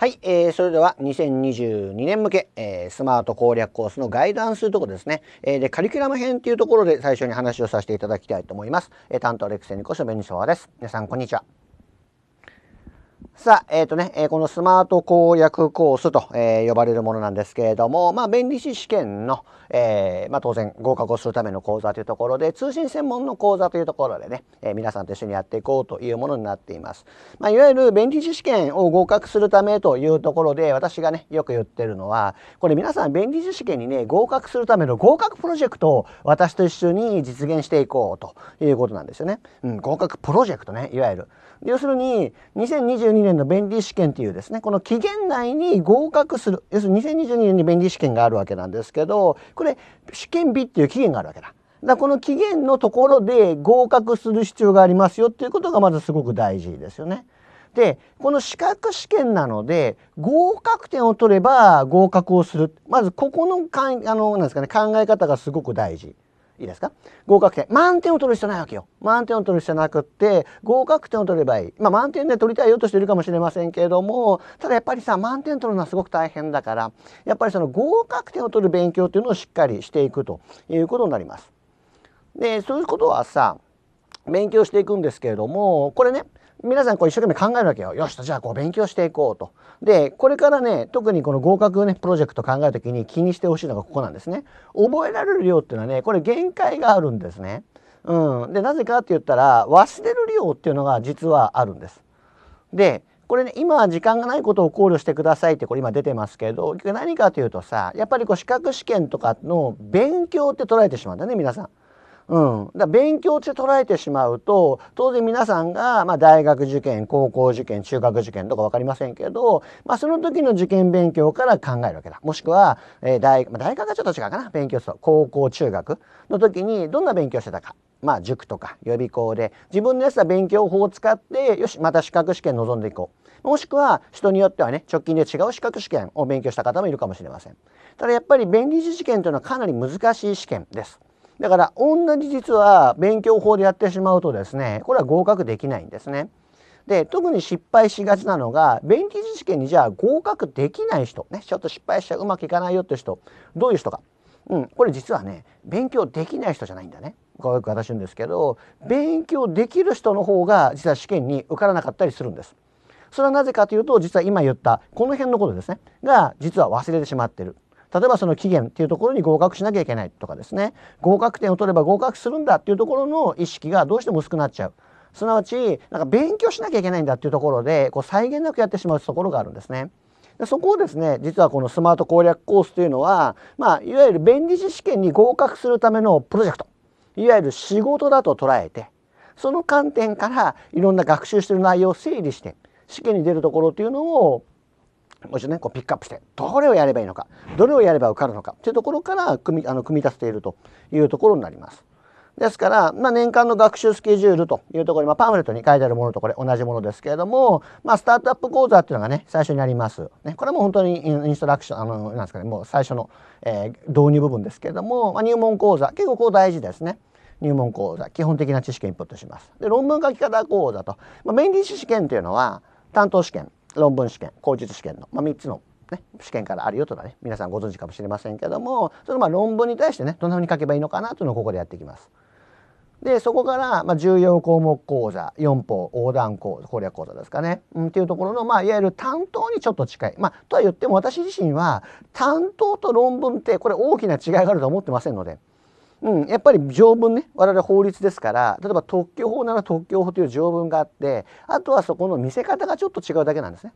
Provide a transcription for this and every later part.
はい、えー、それでは2022年向け、えー、スマート攻略コースのガイダンスところですね、えー、でカリキュラム編っていうところで最初に話をさせていただきたいと思います、えー、担当レクセニコショベニソワです皆さんこんにちはさあ、えっ、ー、とね、えー、このスマート公約コースと、えー、呼ばれるものなんですけれども、まあ、弁理士試験の、えまあ、当然合格をするための講座というところで、通信専門の講座というところでね、え皆さんと一緒にやっていこうというものになっています。まあ、いわゆる弁理士試験を合格するためというところで、私がね、よく言ってるのは、これ皆さん弁理士試験にね、合格するための合格プロジェクトを私と一緒に実現していこうということなんですよね。うん、合格プロジェクトね、いわゆる。要するに、2022年年の弁理試験というですねこの期限内に合格する要するに2022年に弁理試験があるわけなんですけどこれ試験日っていう期限があるわけだ。だこの期限のところで合格する必要がありますよっていうことがまずすごく大事ですよね。でこの資格試験なので合格点を取れば合格をするまずここのかんあのなんですか、ね、考え方がすごく大事。いいですか合格点。満点を取る必要ないわけよ。満点を取る必要なくって、合格点を取ればいい。まあ満点で取りたいよとしているかもしれませんけれども、ただやっぱりさ、満点取るのはすごく大変だから、やっぱりその合格点を取る勉強っていうのをしっかりしていくということになります。で、そういうことはさ、勉強していくんですけれども、これね、皆さんこう一生懸命考えるわけよ。よしと、じゃあこう勉強していこうと。で、これからね、特にこの合格ね、プロジェクト考えるときに気にしてほしいのがここなんですね。覚えられる量っていうのはね、これ限界があるんですね。うん。で、なぜかって言ったら、忘れる量っていうのが実はあるんです。で、これね、今は時間がないことを考慮してくださいってこれ今出てますけど、何かというとさ、やっぱりこう資格試験とかの勉強って捉えてしまうんだね、皆さん。うん、だ勉強って捉えてしまうと当然皆さんが、まあ、大学受験高校受験中学受験とか分かりませんけど、まあ、その時の受験勉強から考えるわけだもしくは、えー、大まあ、大学はちょっと違うかな勉強すると高校中学の時にどんな勉強してたかまあ、塾とか予備校で自分のやつは勉強法を使ってよしまた資格試験臨んでいこうもしくは人によってはね直近で違う資格試験を勉強した方もいるかもしれませんただやっぱり弁理士試験というのはかなり難しい試験ですだから同じ実は勉強法でやってしまうとですねこれは合格できないんですね。で特に失敗しがちなのが勉強試験にじゃあ合格できない人ねちょっと失敗しちゃうまくいかないよって人どういう人か、うん、これ実はね勉強できない人じゃないんだね。よく私言うんですけど勉強できる人の方が実は試験に受からなかったりするんです。それはなぜかというと実は今言ったこの辺のことですねが実は忘れてしまってる例えばその期限っていうところに合格しなきゃいけないとかですね合格点を取れば合格するんだっていうところの意識がどうしても薄くなっちゃう。すなわちなんか勉強しなきゃいけないんだっていうところでこう際限なくやってしまうところがあるんですね。でそこをですね実はこのスマート攻略コースというのは、まあ、いわゆる便利士試験に合格するためのプロジェクトいわゆる仕事だと捉えてその観点からいろんな学習してる内容を整理して試験に出るところというのをもう一度ねこうピックアップしてどれをやればいいのかどれをやれば受かるのかというところから組みあの組み立てているというところになります。ですから、まあ、年間の学習スケジュールというところに、まあ、パンフレットに書いてあるものとこれ同じものですけれども、まあ、スタートアップ講座っていうのがね最初にあります。ね、これも本当にインストラクションあのなんですかねもう最初の、えー、導入部分ですけれども、まあ、入門講座結構こう大事ですね。入門講座基本的な知識をインプットします。で論文書き方講座と、まあ、メインディッシュ試験というのは担当試験論文試験口述試験の、まあ、3つの、ね、試験からあるよというのはね皆さんご存知かもしれませんけどもそのまあ論文に対してねどんなふうに書けばいいのかなというのをここでやっていきます。でそこから、まあ、重要項目講座4法横断講攻略講座ですかね、うん、っていうところの、まあ、いわゆる担当にちょっと近い、まあ、とは言っても私自身は担当と論文ってこれ大きな違いがあると思ってませんのでうん、やっぱり条文ね我々法律ですから例えば特許法なら特許法という条文があってあとはそこの見せ方がちょっと違うだけなんですね。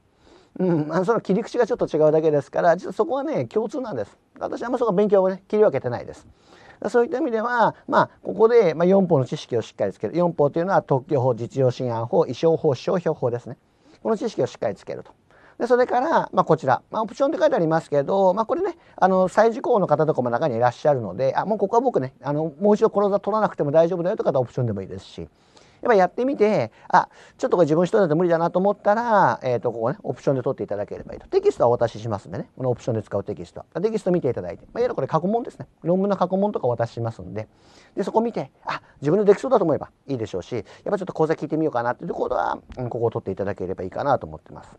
うん、あのその切り口がちょっと違うだけですから実はそこはね共通なんです私あんまそこ勉強をね切り分けてないですそういった意味では、まあ、ここで、まあ、4法の知識をしっかりつける4法というのは特許法実用新案法意匠法商標法ですねこの知識をしっかりつけるとでそれから、まあ、こちら、まあ、オプションって書いてありますけど、まあ、これねあの再受講の方とかも中にいらっしゃるのであもうここは僕ねあのもう一度この座取らなくても大丈夫だよとかオプションでもいいですし。やっぱやってみてあちょっとこれ自分一人だと無理だなと思ったら、えー、とここねオプションで取っていただければいいとテキストはお渡ししますんでねこのオプションで使うテキストテキスト見ていただいて、まあ、いわゆるこれ過去問ですね論文の過去問とかお渡ししますんででそこ見てあ自分でできそうだと思えばいいでしょうしやっぱちょっと講座聞いてみようかなっていうところは、うん、ここを取っていただければいいかなと思ってます。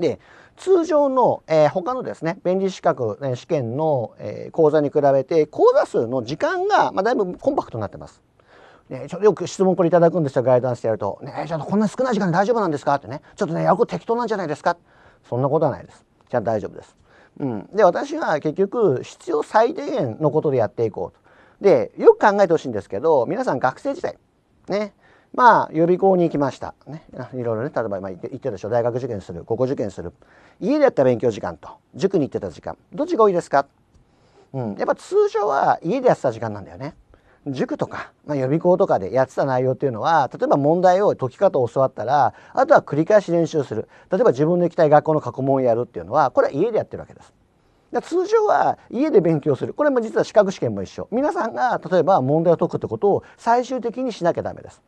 で通常の、えー、他のですね弁理資格、えー、試験の、えー、講座に比べて講座数の時間が、まあ、だいぶコンパクトになってます。ね、ちょよく質問これいただくんですよガイダンスでやると「ねちょっとこんな少ない時間で大丈夫なんですか?」ってね「ちょっとねやること適当なんじゃないですか?」そんなことはないです。じゃあ大丈夫です。うん、で私は結局必要最低限のことでやっていこうと。でよく考えてほしいんですけど皆さん学生時代ねまあ予備校に行きました、ね、いろいろね例えば今言ってたでしょ大学受験する高校受験する家でやった勉強時間と塾に行ってた時間どっちが多いですか、うん、やっぱ通常は家でやってた時間なんだよね。塾とか、まあ、予備校とかでやってた内容っていうのは例えば問題を解き方を教わったらあとは繰り返し練習する例えば自分の行きたい学校の過去問をやるっていうのはこれは家でやってるわけです。通常は家で勉強するこれも実は資格試験も一緒皆さんが例えば問題を解くってことを最終的にしなきゃダメです。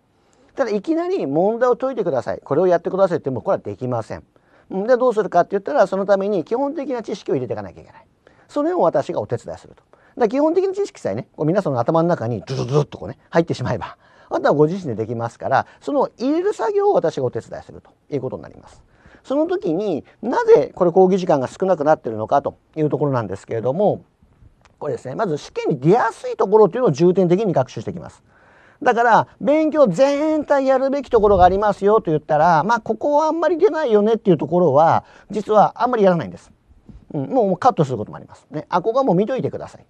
ただいきなり問題を解いてくださいこれをやってくださいってもうこれはできません。でどうするかって言ったらそのために基本的な知識を入れていかなきゃいけない。それを私がお手伝いすると。だ基本的な知識さえねこう皆さんの頭の中にズズズッとこうね入ってしまえばあとはご自身でできますからその入れる作業を私がお手伝いするということになります。その時になぜこれ講義時間が少なくなってるのかというところなんですけれどもこれですねまず試験に出やすいところというのを重点的に学習していきます。だから勉強全体やるべきところがありますよと言ったらまあここはあんまり出ないよねっていうところは実はあんまりやらないんです。うん、もうカットすることもあります。ね、あここはもう見といてください。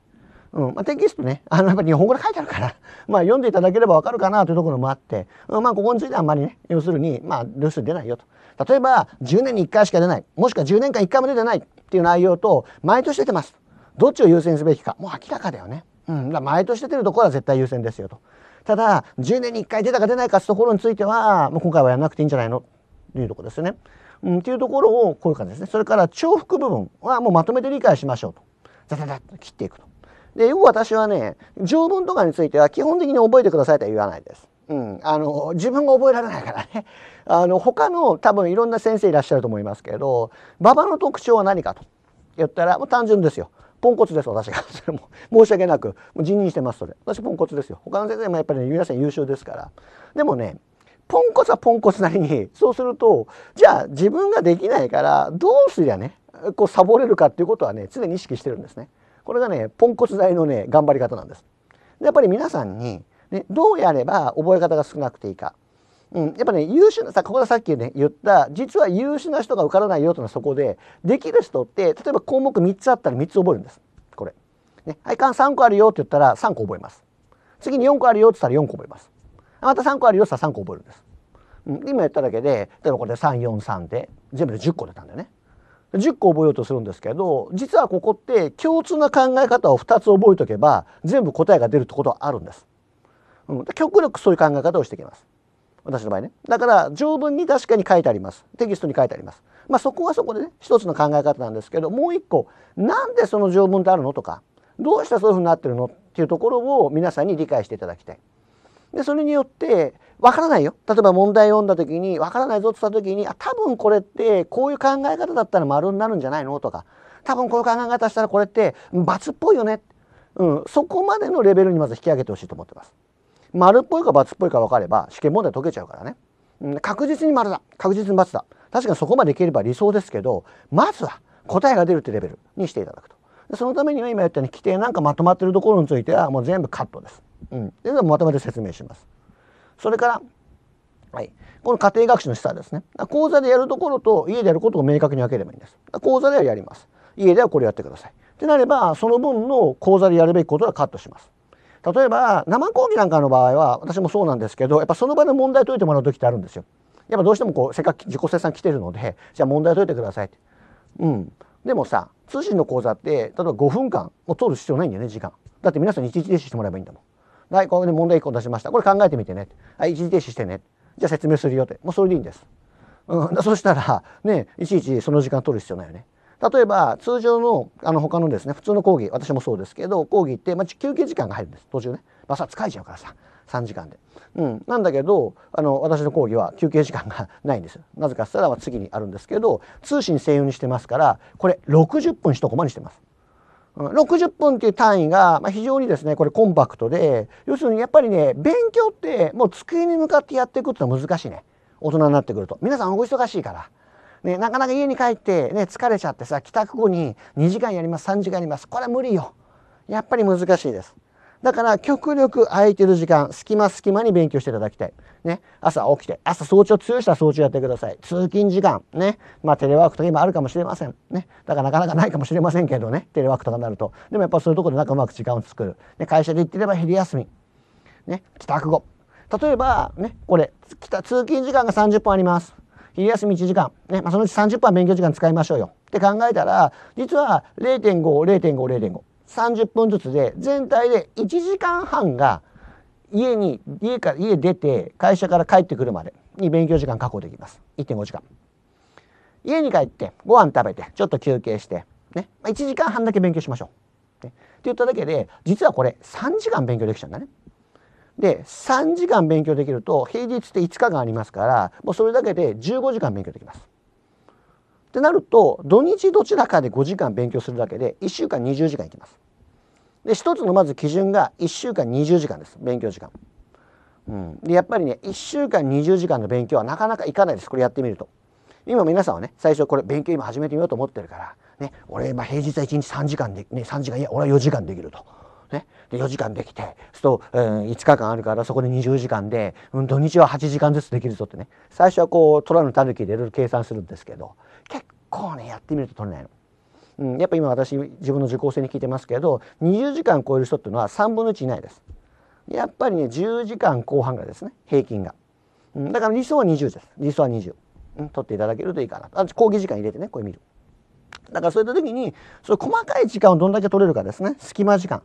うんまあ、テキストね、あのやっぱり日本語で書いてあるから、まあ、読んでいただければわかるかなというところもあって、うん、まあ、ここについてはあんまりね、要するに、まあ、要するに出ないよと。例えば、10年に1回しか出ない、もしくは10年間1回も出てないっていう内容と、毎年出てます。どっちを優先すべきか、もう明らかだよね。うん、だ毎年出てるところは絶対優先ですよと。ただ、10年に1回出たか出ないかってところについては、もう今回はやらなくていいんじゃないのというところですね。うん、っていうところをこういう感じですね。それから重複部分はもうまとめて理解しましょうと。ザザザッと切っていくと。で、よく私はね、条文とかについては基本的に覚えてくださいとは言わないです。うん、あの自分が覚えられないからね あの他の多分いろんな先生いらっしゃると思いますけど馬場の特徴は何かと言ったらもう単純ですよポンコツです私が それも申し訳なくもう辞任してますそれ私ポンコツですよ他の先生もやっぱりね皆さん優秀ですからでもねポンコツはポンコツなりにそうするとじゃあ自分ができないからどうすりゃねこうサボれるかっていうことはね常に意識してるんですねこれがねポンコツ大のね頑張り方なんですやっぱり皆さんに、ね、どうやれば覚え方が少なくていいかうん、やっぱね優秀なさここでさっきね言った実は優秀な人が受からないよというのはそこでできる人って例えば項目3つあったら3つ覚えるんですこれ。ね、配管3個あるよって言ったら3個覚えます。次に4個あるよって言ったら4個覚えます。また3個あるよって言ったら3個覚えるんです。うん、今言っただけで例えばこれで343で全部で10個出たんだよね。10個覚えようとするんですけど実はここって共通な考え方を2つ覚えとけば全部答えが出るってことはあるんです、うん、極力そういう考え方をしていきます私の場合ね。だから条文に確かに書いてあります。テキストに書いてあります。まあそこはそこでね、一つの考え方なんですけど、もう一個、なんでその条文ってあるのとか、どうしてそういうふうになってるのっていうところを皆さんに理解していただきたい。で、それによって、わからないよ。例えば問題読んだ時に、わからないぞって言った時に、あ、多分これってこういう考え方だったら丸になるんじゃないのとか、多分こういう考え方したらこれって罰っぽいよね。うん、そこまでのレベルにまず引き上げてほしいと思ってます。丸っぽいか×っぽいか分かれば試験問題解けちゃうからね、うん、確実に丸だ確実に×だ確かにそこまでいければ理想ですけどまずは答えが出るってレベルにしていただくとそのためには今言ったように規定なんかまとまってるところについてはもう全部カットです。うん、でまとめて説明します。それから、はい、この家庭学習の示唆ですね。講座でやるところと家でやることを明確に分ければいいんです。講座ではやります。家ではこれやってください。ってなればその分の講座でやるべきことはカットします。例えば生講義なんかの場合は私もそうなんですけどやっぱその場で問題解いてもらう時ってあるんですよ。やっぱどうしてもこうせっかく自己生産来てるのでじゃあ問題解いてくださいって。うん、でもさ通信の講座って例えば5分間もう取る必要ないんだよね時間。だって皆さんに一時停止してもらえばいいんだもん。はいこれで問題1個出しましたこれ考えてみてね。はい一時停止してね。じゃあ説明するよってもうそれでいいんです。うん、そしたらねいちいちその時間取る必要ないよね。例えば通常のあの他のですね普通の講義私もそうですけど講義って、まあ、休憩時間が入るんです途中ね、まあ、さ疲れちゃうからさ3時間で、うん、なんだけどあの私の講義は休憩時間がないんですなぜかしたら次にあるんですけど通信専用にしてますからこれ60分1コマにしてます。60分っていう単位が非常にですねこれコンパクトで要するにやっぱりね勉強ってもう机に向かってやっていくってのは難しいね大人になってくると皆さんお忙しいからね、なかなか家に帰って、ね、疲れちゃってさ帰宅後に2時間やります3時間やりますこれは無理よやっぱり難しいですだから極力空いてる時間隙間隙間に勉強していただきたい、ね、朝起きて朝早朝いした早朝やってください通勤時間ねまあテレワークとか今あるかもしれませんねだからなかなかないかもしれませんけどねテレワークとかになるとでもやっぱそういうところでなんかうまく時間を作る、ね、会社で行ってれば昼休み、ね、帰宅後例えばねこれ通勤時間が30分あります昼休み1時間、ねまあ、そのうち30分は勉強時間使いましょうよって考えたら実は0.50.50.530分ずつで全体で1時間半が家に家から家出て会社から帰ってくるまでに勉強時間確保できます1.5時間家に帰ってご飯食べてちょっと休憩して、ねまあ、1時間半だけ勉強しましょう、ね、って言っただけで実はこれ3時間勉強できちゃうんだね。で3時間勉強できると平日って5日間ありますからもうそれだけで15時間勉強できます。ってなると土日どちらかで5時間勉強するだけで1週間20時間いきます。で一つのまず基準が1週間20時間です勉強時間。うん、でやっぱりね1週間20時間の勉強はなかなかいかないですこれやってみると。今皆さんはね最初これ勉強今始めてみようと思ってるから、ね、俺、今平日は1日3時間で、ね、3時間いや俺は4時間できると。ね、で4時間できてそうすると、うん、5日間あるからそこで20時間で、うん、土日は8時間ずつできるぞってね最初はこう虎のたぬきでいろいろ計算するんですけど結構ねやってみると取れないの。うん、やっぱ今私自分の受講生に聞いてますけど20時間超える人っていうのは3分の1いないです。やっぱりね10時間後半がですね平均が、うん、だから理想は20です理想は20、うん、取っていただけるといいかなあ講義時間入れてねこれ見るだからそういった時にそ細かい時間をどんだけ取れるかですね隙間時間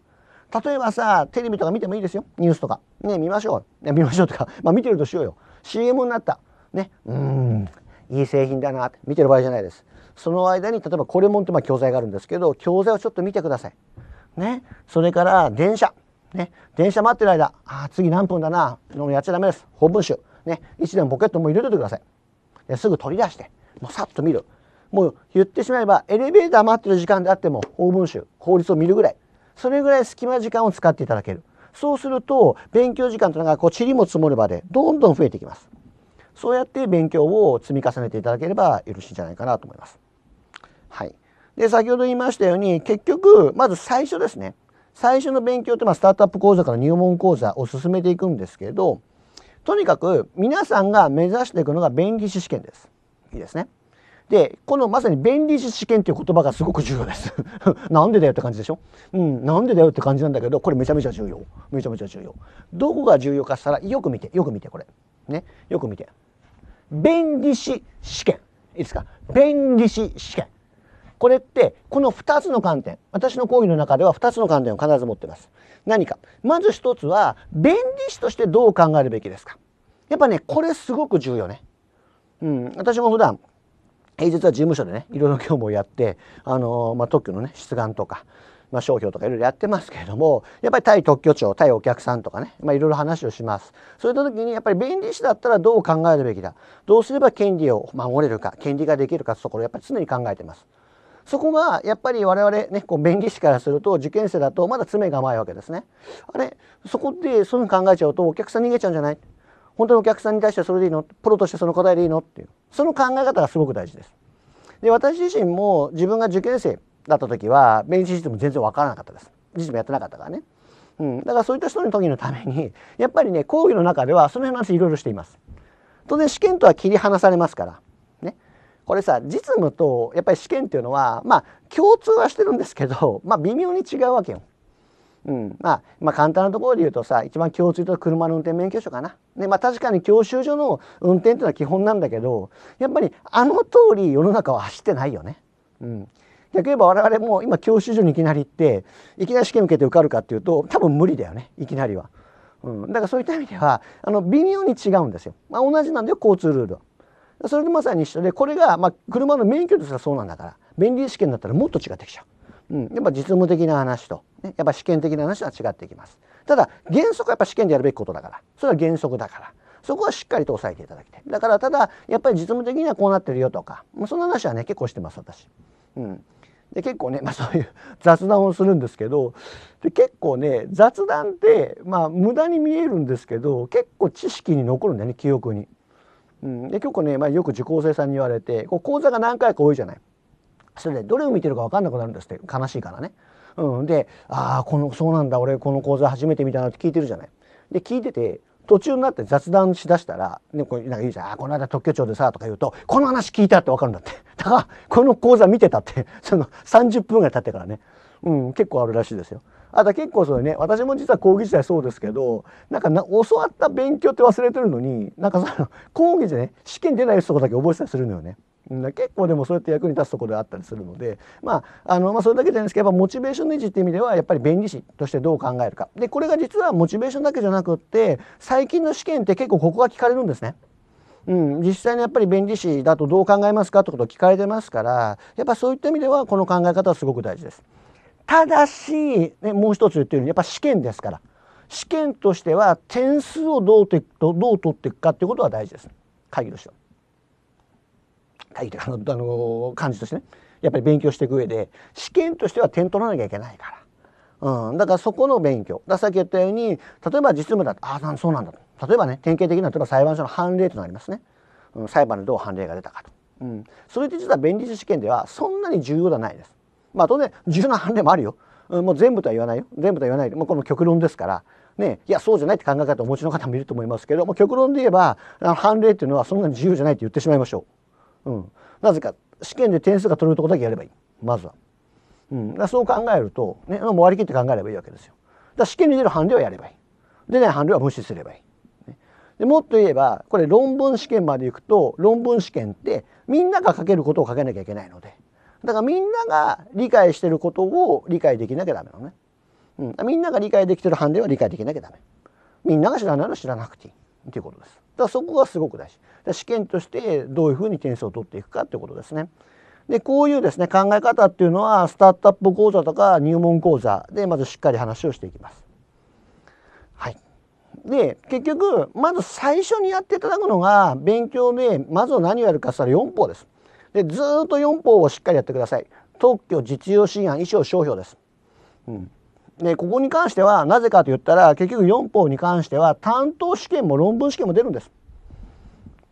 例えばさテレビとか見てもいいですよニュースとかね見ましょう、ね、見ましょうとか、まあ、見てるとしようよ CM になったねうんいい製品だなって見てる場合じゃないですその間に例えばこれもんってまあ教材があるんですけど教材をちょっと見てくださいねそれから電車ね電車待ってる間あ次何分だなやっちゃダメです本文集ね一年ポケットも入れといてくださいですぐ取り出してもうさっと見るもう言ってしまえばエレベーター待ってる時間であっても法文集法律を見るぐらいそれぐらい隙間時間を使っていただけるそうすると勉強時間というのがこう塵も積もるまでどんどん増えていきますそうやって勉強を積み重ねていただければよろしいんじゃないかなと思います。はい、で先ほど言いましたように結局まず最初ですね最初の勉強ってまあスタートアップ講座から入門講座を進めていくんですけどとにかく皆さんが目指していくのが弁義士試験です。いいですね。で、このまさに便利試験っていう言葉がすごく重要です。なんでだよって感じでしょうん、なんでだよって感じなんだけど、これめちゃめちゃ重要。めちゃめちゃ重要。どこが重要かしたら、よく見て、よく見て、これ。ね、よく見て。便利試試験。いいですか便利試試験。これってこの2つの観点私の講義の中では2つの観点を必ず持ってます何かまず1つは弁理士としてどう考えるべきですかやっぱねこれすごく重要ねうん私も普段平日は事務所でねいろいろ業務をやって、あのまあ、特許のね出願とか、まあ、商標とかいろいろやってますけれどもやっぱり対特許庁対お客さんとかね、まあ、いろいろ話をしますそういった時にやっぱり弁理士だったらどう考えるべきだどうすれば権利を守れるか権利ができるかってところやっぱり常に考えてます。そこがやっぱり我々ねこう弁理士からすると受験生だとまだ詰めが甘いわけですね。あれそこでそういうふうに考えちゃうとお客さん逃げちゃうんじゃない本当にお客さんに対してそれでいいのプロとしてその答えでいいのっていうその考え方がすごく大事です。で私自身も自分が受験生だった時はベンチシステム全然わからなかったです。実もやってなかったからね。うん、だからそういった人の時のためにやっぱりね講義の中ではその辺の話いろいろしています。当然試験とは切り離されますから。ね、これさ実務とやっぱり試験っていうのはまあ共通はしてるんですけど、まあ、微妙に違うわけよ。うん、まあ、まあ、簡単なところで言うとさ一番共通と車の運転免許証かな。でまあ確かに教習所の運転っていうのは基本なんだけどやっぱりあの通り世の中は走ってないよね。うん、逆に言えば我々も今教習所にいきなり行っていきなり試験受けて受かるかっていうと多分無理だよねいきなりは。うん、だからそういった意味ではあの微妙に違うんですよ。まあ、同じなんだよ交通ルールは。それとまさに一緒でこれが、まあ、車の免許としてはそうなんだから便利試験だったらもっと違ってきちゃう。うん、やっぱ実務的な話と、ね、やっぱ試験的な話は違ってきます。ただ原則はやっぱ試験でやるべきことだからそれは原則だからそこはしっかりと押さえていただきたいだからただやっぱり実務的にはこうなってるよとかそんな話はね結構してます私。うん、で結構ね、まあ、そういう 雑談をするんですけどで結構ね雑談ってまあ無駄に見えるんですけど結構知識に残るんだよね記憶に。うん、で結構ね、まあ、よく受講生さんに言われてこう講座が何回か多いじゃない。それでどれを見てるか分かんなくなるんですって悲しいからね。うん、で「ああこのそうなんだ俺この講座初めて見たな」って聞いてるじゃない。で聞いてて途中になって雑談しだしたら、ね、こなんか言うじゃん「あこの間特許庁でさ」とか言うと「この話聞いた」って分かるんだって。あ、かこの講座見てたってその30分ぐらい経ってからね、うん、結構あるらしいですよ。あと結構そうね私も実は講義時代そうですけどなんかな教わった勉強って忘れてるのになんかその講義じゃね試験出ない人とかだけ覚えてたりするのよね。結構でもそうやって役に立つところがあったりするので、まあ、あのまあそれだけじゃないですけどやっぱモチベーションの維持っていう意味ではやっぱり弁理士としてどう考えるかでこれが実はモチベーションだけじゃなくって最近の試験って結構ここが聞かれるんですね。うん、実際にやっぱり弁理士だとどう考えますかってことを聞かれてますからやっぱそういった意味ではこの考え方はすごく大事です。ただし、ね、もう一つ言ってるようにやっぱ試験ですから試験としては点数をどうてどう取っていくかっていうことは大事です会議としては。会い あの感じとしてねやっぱり勉強していく上で試験としては点取らなきゃいけないから、うん、だからそこの勉強さっき言ったように例えば実務だとああそうなんだと例えばね典型的な例えば裁判所の判例となりますね、うん、裁判でどう判例が出たかと、うん、それって実は弁理士試験ではそんなに重要ではないです。まあ当然重要な判例もあるよ、うん、もう全部とは言わないよ全部とは言わないもこの極論ですからね、いやそうじゃないって考え方をお持ちの方もいると思いますけども極論で言えばあの判例っていうのはそんなに自由じゃないって言ってしまいましょう。うん、なぜか試験で点数が取れるとこだけやればいいまずは、うん、そう考えると、ね、もう割り切って考えればいいわけですよだ試験に出る判例はやればいいない判例は無視すればいい、でもっと言えばこれ論文試験まで行くと論文試験ってみんなが書けることを書けなきゃいけないのでだからみんなが理解してることを理解できなきゃダメなのね、うん、みんなが理解できてる判例は理解できなきゃダメみんなが知らないのは知らなくていいっていうことですだそこがすごく大事試験としてどういうふうに点数を取っていくかってことですね。でこういうですね考え方っていうのはスタートアップ講座とか入門講座でまずしっかり話をしていきます。はい、で結局まず最初にやっていただくのが勉強でまず何をやるかしたら4法です。でずっと4法をしっかりやってください。特許実用支援衣装商標です。うん、でここに関してはなぜかと言ったら結局4法に関しては担当試験も論文試験も出るんです。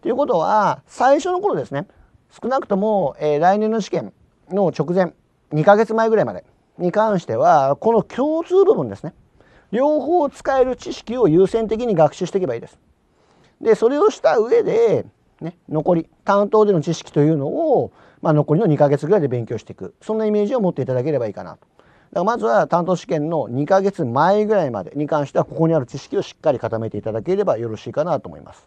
ということは最初の頃ですね少なくとも、えー、来年の試験の直前2ヶ月前ぐらいまでに関してはこの共通部分ですね両方使える知識を優先的に学習していけばいいです。でそれをした上で、ね、残り担当での知識というのを、まあ、残りの2ヶ月ぐらいで勉強していくそんなイメージを持っていただければいいかなとからまずは担当試験の2ヶ月前ぐらいまでに関してはここにある知識をしっかり固めていただければよろしいかなと思います。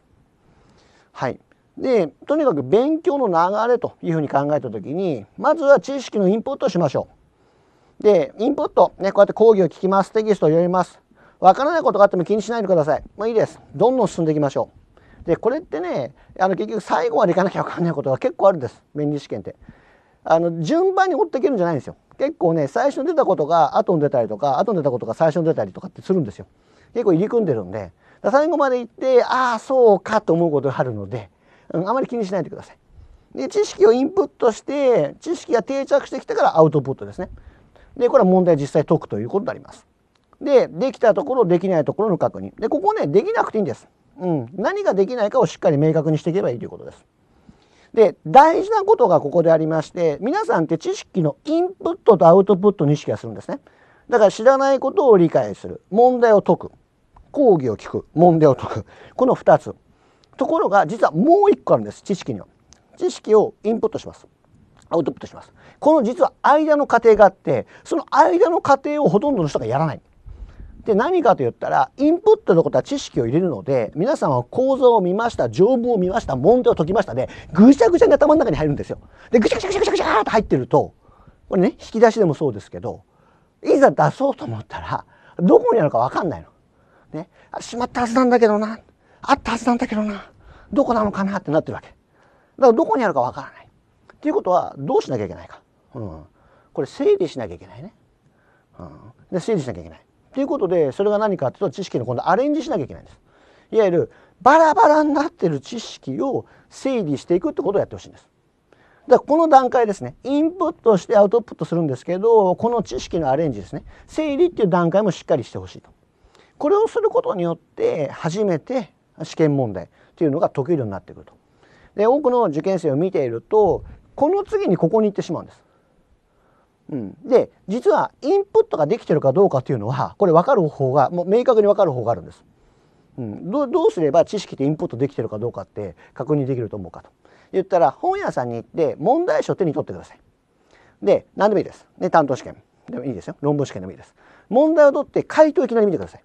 はい、でとにかく勉強の流れというふうに考えた時にまずは知識のインプットしましょう。でインプット、ね、こうやって講義を聞きますテキストを読みますわからないことがあっても気にしないでくださいもういいですどんどん進んでいきましょう。でこれってねあの結局最後までいかなきゃ分かんないことが結構あるんです便利試験って。あの順番に追っていけるんじゃないんですよ。結構ね最初に出たことが後に出たりとか後に出たことが最初に出たりとかってするんですよ。結構入り組んでるんで最後まで行ってああそうかと思うことがあるので、うん、あまり気にしないでください。で知識をインプットして知識が定着してきたからアウトプットですね。でこれは問題実際解くということになります。でできたところできないところの確認でここねできなくていいんです。うん、何ができないかをしっかり明確にしていけばいいということです。で大事なことがここでありまして皆さんって知識のインプットとアウトプットに意識がするんですねだから知らないことを理解する問題を解く講義を聞く問題を解くこの2つところが実はもう1個あるんです知識には知識をインプットしますアウトプットしますこの実は間の過程があってその間の過程をほとんどの人がやらないで何かと言ったらインプットのことは知識を入れるので皆さんは構造を見ました条文を見ました問題を解きましたでぐちゃぐちゃに頭の中に入るんですよ。でぐちゃぐちゃぐちゃぐちゃぐちゃっと入ってるとこれね引き出しでもそうですけどいざ出そうと思ったらどこにあるか分かんないの。ね、しまったはずなんだけどなあったはずなんだけどなどこなのかなってなってるわけ。だからどこにあるか分からない。っていうことはどうしなきゃいけないか。うん、これ整理しなきゃいけないね。うん、で整理しなきゃいけない。ということでそれが何かっていうと知識の今度アレンジしなきゃいけないんです。いわゆるバラバラになってる知識を整理していくってことをやってほしいんです。だからこの段階ですねインプットしてアウトプットするんですけどこの知識のアレンジですね整理っていう段階もしっかりしてほしいと。これをすることによって初めて試験問題っていうのが解けるようになってくると。で多くの受験生を見ているとこの次にここに行ってしまうんです。うん、で実はインプットができてるかどうかっていうのはこれ分かる方がもう明確に分かる方があるんです。うん、どどうすれば知識ってインプットできてるかどうかって確認できると思うかと言ったら本屋さんに行って問題集を手に取ってください。で何でもいいです。で担当試験でもいいですよ論文試験でもいいです。問題を取って回答をいきなり見てください。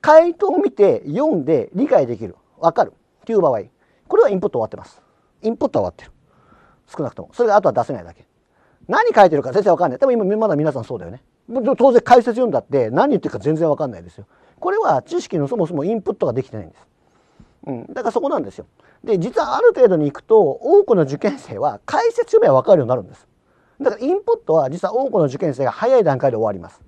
回答を見て読んで理解できる分かるっていう場合これはインプット終わってます。インプットは終わってる。少なくともそれがあとは出せないだけ。何書いてるか全然わかんない。でも今まだ皆さんそうだよね。当然解説読んだって何言ってるか全然わかんないですよ。これは知識のそもそもインプットができてないんです。うん、だからそこなんですよ。で実はある程度にいくと多くの受験生は解説読めば分かるようになるんです。だからインプットは実は多くの受験生が早い段階で終わります。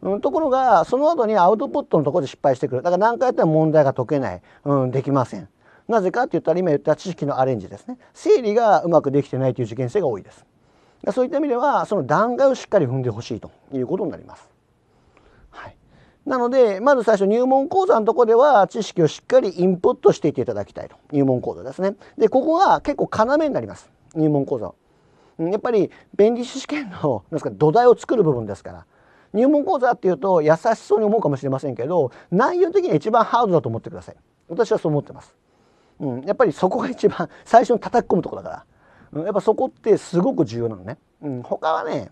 うん、ところがその後にアウトプットのところで失敗してくるだから何回やっても問題が解けない、うん、できませんなぜかって言ったら今言った知識のアレンジですね整理がうまくできてないという受験生が多いですそういった意味ではその段階をしっかり踏んでほしいということになります。はい、なのでまず最初入門講座のとこでは知識をしっかりインプットしていっていただきたいと入門講座ですね。でここが結構要になります入門講座やっぱり弁理士試験のですか土台を作る部分ですから入門講座っていうと優しそうに思うかもしれませんけど内容的には一番ハードだと思ってください私はそう思ってます、うん、やっぱりそこが一番最初に叩き込むとこだからやっぱそこってすごく重要なのね。うん、他はね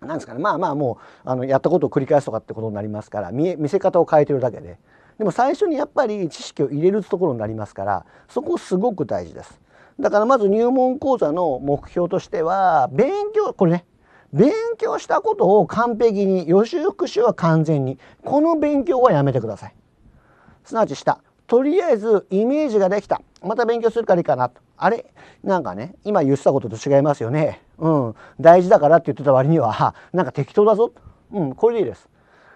なんですかねまあまあもうあのやったことを繰り返すとかってことになりますから見見せ方を変えてるだけででも最初にやっぱり知識を入れるところになりますからそこすごく大事ですだからまず入門講座の目標としては勉強これね勉強したことを完璧に予習復習は完全にこの勉強はやめてくださいすなわちしたとりあえずイメージができたまた勉強するからいいかなとあれなんかね今言ってたことと違いますよねうん大事だからって言ってた割には なんか適当だぞうんこれでいいです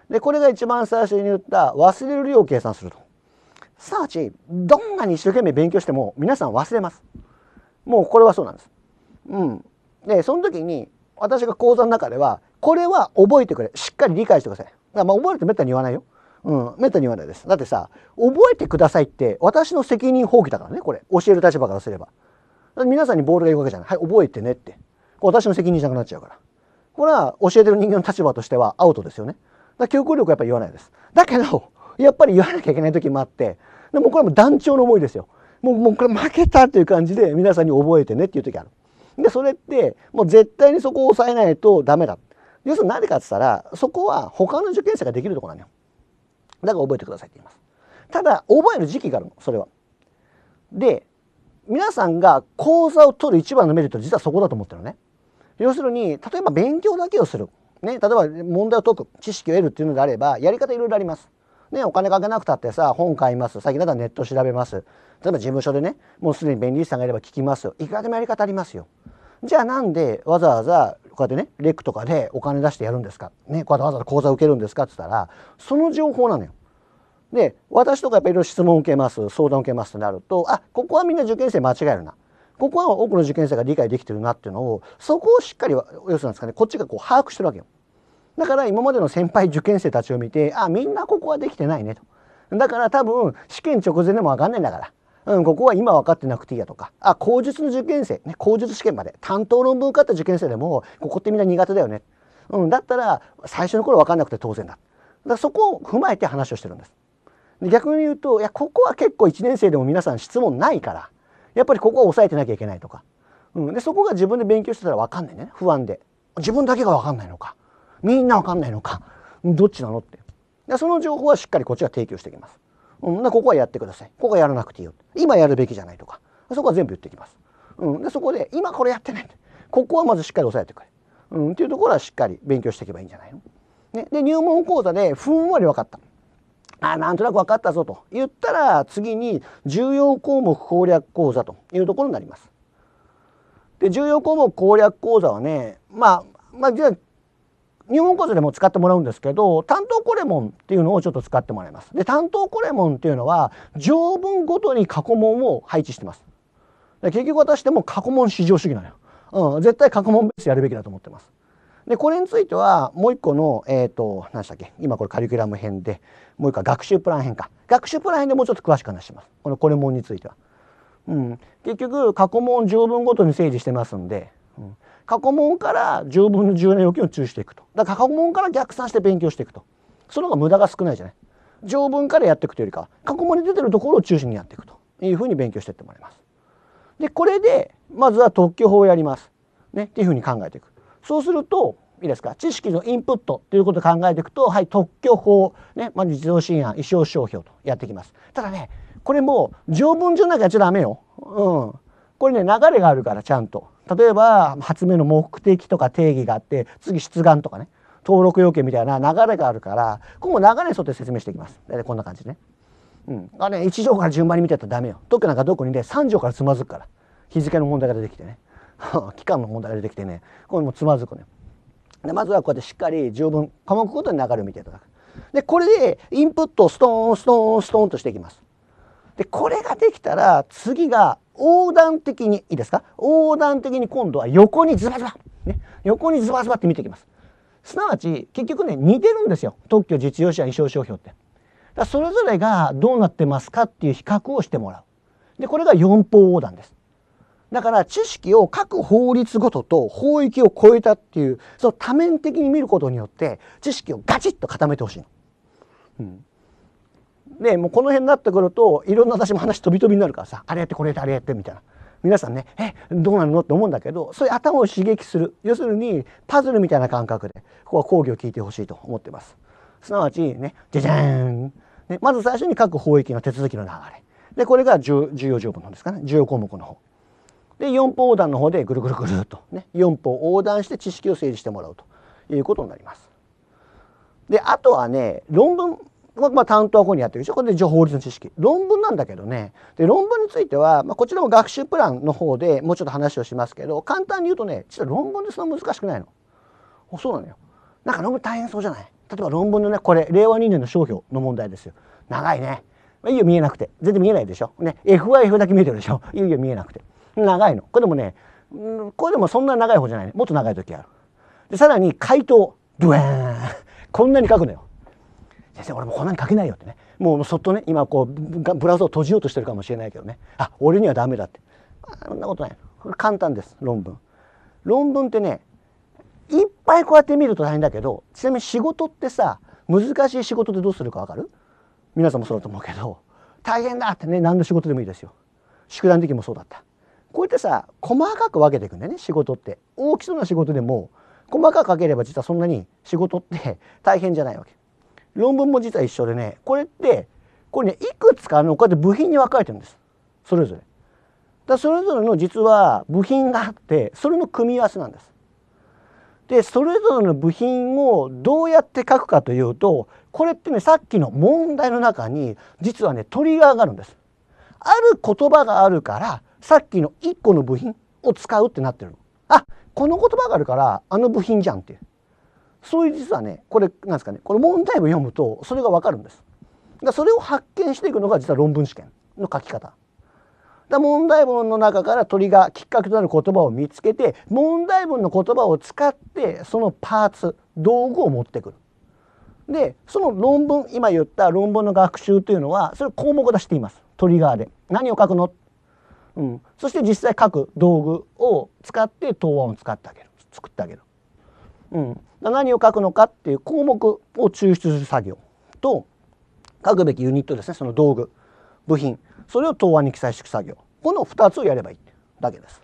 でこれが一番最初に言った忘れる量を計算するとサーチどんなに一生懸命勉強しても皆さん忘れますもうこれはそうなんですうんでその時に私が講座の中ではこれは覚えてくれしっかり理解してくださいまあ覚えるてめったに言わないようん、めったに言わないです。だってさ、覚えてくださいって、私の責任放棄だからね、これ。教える立場からすれば。皆さんにボールが言くわけじゃない。はい、覚えてねって。私の責任じゃなくなっちゃうから。これは教えてる人間の立場としてはアウトですよね。だから記憶力はやっぱり言わないです。だけど、やっぱり言わなきゃいけない時もあって、でもこれも団長の思いですよ。もう、もうこれ負けたっていう感じで皆さんに覚えてねっていう時ある。で、それって、もう絶対にそこを抑えないとダメだ。要するに何かって言ったら、そこは他の受験生ができるとこなのよ。だから覚えてくださいって言います。ただ、覚える時期があるの、それは。で、皆さんが講座を取る一番のメリットは実はそこだと思ってるのね。要するに、例えば勉強だけをする。ね、例えば問題を解く、知識を得るっていうのであれば、やり方いろいろあります。ね、お金かけなくたってさ、本買います。最近だったらネット調べます。例えば事務所でね、もうすでに便利士さんがいれば聞きますよ。いくらでもやり方ありますよ。じゃあなんでわざわざこうやってねレクとかでお金出してやるんですか、ね、こうやってわざわざ講座受けるんですかって言ったらその情報なのよ。で私とかやっぱいろいろ質問受けます相談受けますってなるとあここはみんな受験生間違えるなここは多くの受験生が理解できてるなっていうのをそこをしっかり要するんですかねこっちがこう把握してるわけよ。だから今までの先輩受験生たちを見てあみんなここはできてないねと。だから多分試験直前でも分かんないんだからうん、ここは今分かってなくていいやとか、あ、口述の受験生、ね、口述試験まで、担当論文受かった受験生でも、ここってみんな苦手だよね。うん、だったら、最初の頃分かんなくて当然だ。だからそこを踏まえて話をしてるんです。で逆に言うと、いや、ここは結構1年生でも皆さん質問ないから、やっぱりここは抑えてなきゃいけないとか。うん、で、そこが自分で勉強してたら分かんないね。不安で。自分だけが分かんないのか。みんな分かんないのか。どっちなのって。でその情報はしっかりこっちが提供していきます。うん、ここはやってくださいここはやらなくていいよ今やるべきじゃないとかそこは全部言ってきます、うん、でそこで今これやってないここはまずしっかり押さえてくれ、うん、っていうところはしっかり勉強していけばいいんじゃないの、ね、で入門講座でふんわり分かったあなんとなく分かったぞと言ったら次に重要項目攻略講座というところになりますで重要項目攻略講座はねまあまあじゃあ入門ースでも使ってもらうんですけど担当コレモンっていうのをちょっと使ってもらいますで担当コレモンっていうのは条文ごとに過去問を配置してますで結局私でも過去問至上主義なのよ、うん、絶対過去問ベースやるべきだと思ってますでこれについてはもう一個のえっ、ー、と何でしたっけ今これカリキュラム編でもう一個学習プラン編か学習プラン編でもうちょっと詳しく話しますこのコレモンについては、うん、結局過去問条文ごとに整理してますんで、うん過去問から10分の10年要件を注意していくとだから過去問から逆算して勉強していくとその方が無駄が少ないじゃない条文からやっていくというよりか過去問に出てるところを中心にやっていくというふうに勉強していってもらいますでこれでまずは特許法をやりますねっていうふうに考えていくそうするといいですか知識のインプットということを考えていくと、はい、特許法、ねまあ、自動診案意思商標とやっていきますただねこれも条文じゃなきゃやっちゃダメよ、うん、これね流れがあるからちゃんと例えば発明の目的とか定義があって次出願とかね登録要件みたいな流れがあるから今後流れに沿って説明していきます。大体こんな感じね。うん、あね1条から順番に見てたらダメよ。特許なんかどこにで、ね、3条からつまずくから日付の問題が出てきてね 期間の問題が出てきてねこれもつまずくね。でまずはこうやってしっかり十分科目ごとに流れを見ていただく。でこれでインプットをストーンストーンストーンとしていきます。でこれができたら次が横断的に、いいですか横断的に今度は横にズバズバ、ね、横にズバズバって見ていきます。すなわち、結局ね、似てるんですよ。特許実用者衣装商標って。だそれぞれがどうなってますかっていう比較をしてもらう。で、これが四方横断です。だから知識を各法律ごとと法域を超えたっていう、その多面的に見ることによって知識をガチッと固めてほしいの。うんね、もうこの辺になってくるといろんな私も話飛び飛びになるからさあれやってこれやってあれやってみたいな皆さんねえどうなるのって思うんだけどそういう頭を刺激する要するにパズルみたいな感覚でここは講義を聞いてほしいと思ってますすなわちねじゃじゃーん、ね、まず最初に各法域の手続きの流れでこれが重要条文のですかね重要項目の方で4方横断の方でぐるぐるぐるっとね4方横断して知識を整理してもらうということになりますであとはね論文まあ、担当はこにってるでしょこれで法律の知識論文なんだけどねで論文については、まあ、こちらも学習プランの方でもうちょっと話をしますけど簡単に言うとね実は論文でそんな難しくないのそうなのよなんか論文大変そうじゃない例えば論文のねこれ令和2年の商標の問題ですよ長いねいいよ見えなくて全然見えないでしょね FIF だけ見えてるでしょいいよ見えなくて長いのこれでもねこれでもそんな長い方じゃないねもっと長い時あるでさらに回答ドゥーンこんなに書くのよ先生俺もこんなに書けないよってねもうそっとね今こうブラウザを閉じようとしてるかもしれないけどねあ俺にはダメだってそんなことないこれ簡単です論文論文ってねいっぱいこうやって見ると大変だけどちなみに仕事ってさ難しい仕事でどうするか分かる皆さんもそうだと思うけど大変だってね何の仕事でもいいですよ宿題の時もそうだったこうやってさ細かく分けていくんだよね仕事って大きそうな仕事でも細かく分ければ実はそんなに仕事って大変じゃないわけ論文も実は一緒でねこれってこれねいくつかのこうやって部品に分かれてるんですそれぞれ。だそれぞれの実は部品があってそれの組み合わせなんです。でそれぞれの部品をどうやって書くかというとこれってねさっきの問題の中に実はねトリガーがあるんです。ある言葉があるからさっきの1個の部品を使うってなってるあこの言葉があるからあの部品じゃんっていう。そういう実はねこれなんですかねこの問題文読むとそれが分かるんです。だそれを発見していくのが実は論文試験の書き方。だ問題文の中から鳥がきっかけとなる言葉を見つけて問題文の言葉を使ってそのパーツ道具を持ってくる。でその論文今言った論文の学習というのはそれ項目を出していますトリガーで。何を書くの、うん、そして実際書く道具を使って答案を使ってあげる作ってあげる。うん、何を書くのかっていう項目を抽出する作業と書くべきユニットですねその道具部品それを答案に記載していく作業この2つをやればいいだけです。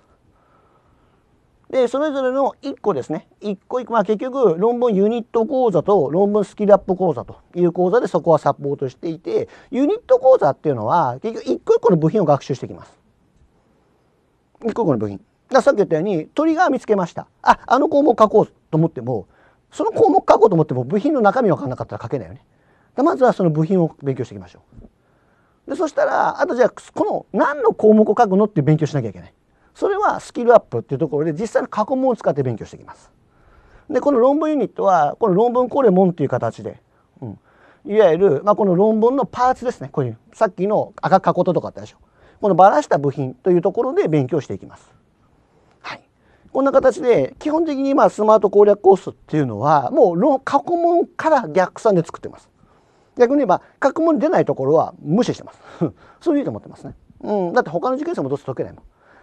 でそれぞれの1個ですね1個1個、まあ、結局論文ユニット講座と論文スキルアップ講座という講座でそこはサポートしていてユニット講座っていうのは結局1個1個の部品を学習していきます。1個1個の部品さっき言ったように鳥が見つけましたああの項目書こうと思ってもその項目書こうと思っても部品の中身分かんなかったら書けないよね。まずはその部品を勉強していきましょう。でそしたらあとじゃあこの何の項目を書くのって勉強しなきゃいけない。それはスキルアップっていうところで実際の過去問を使って勉強していきます。でこの論文ユニットはこの論文これ問んっていう形で、うん、いわゆる、まあ、この論文のパーツですねこういうさっきの赤かこととかあったでしょこのばらした部品というところで勉強していきます。こんな形で、基本的にまあスマート攻略コースっていうのは、もう過去問から逆算で作ってます。逆に言えば、過去問に出ないところは無視してます。そういうふうに思ってますね。うん、だって他の受験生もどうせ解けないもん。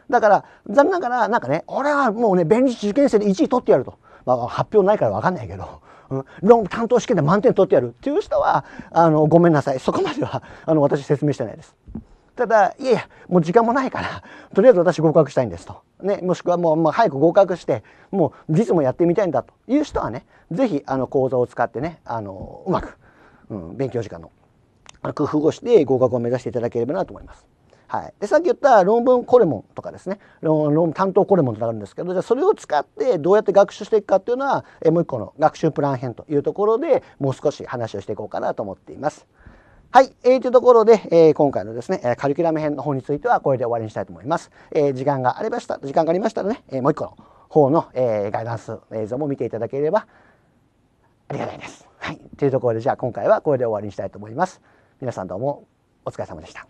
だから、残念ながら、なんかね、俺はもうね、弁理士受験生で1位取ってやると。まあ、発表ないから分かんないけど、うん、論文担当試験で満点取ってやるっていう人は、あの、ごめんなさい。そこまでは、あの、私説明してないです。ただ、いやいや、もう時間もないから、とりあえず私合格したいんですと。ね、もしくはもう、まあ、早く合格して、もう実務やってみたいんだという人はね、是非あの、講座を使ってね、あの、うまく、うん、勉強時間の工夫をして合格を目指していただければなと思います。はい、でさっき言った論文コレモンとかですね論担当コレモンとなるんですけどじゃあそれを使ってどうやって学習していくかっていうのはえもう一個の学習プラン編というところでもう少し話をしていこうかなと思っています。はい。えー、というところで、えー、今回のですね、カリキュラム編の方についてはこれで終わりにしたいと思います。えー、時間がありました、時間がありましたらね、えー、もう一個の方の、えー、ガイダンス映像も見ていただければありがたいです。はい。というところで、じゃあ今回はこれで終わりにしたいと思います。皆さんどうもお疲れ様でした。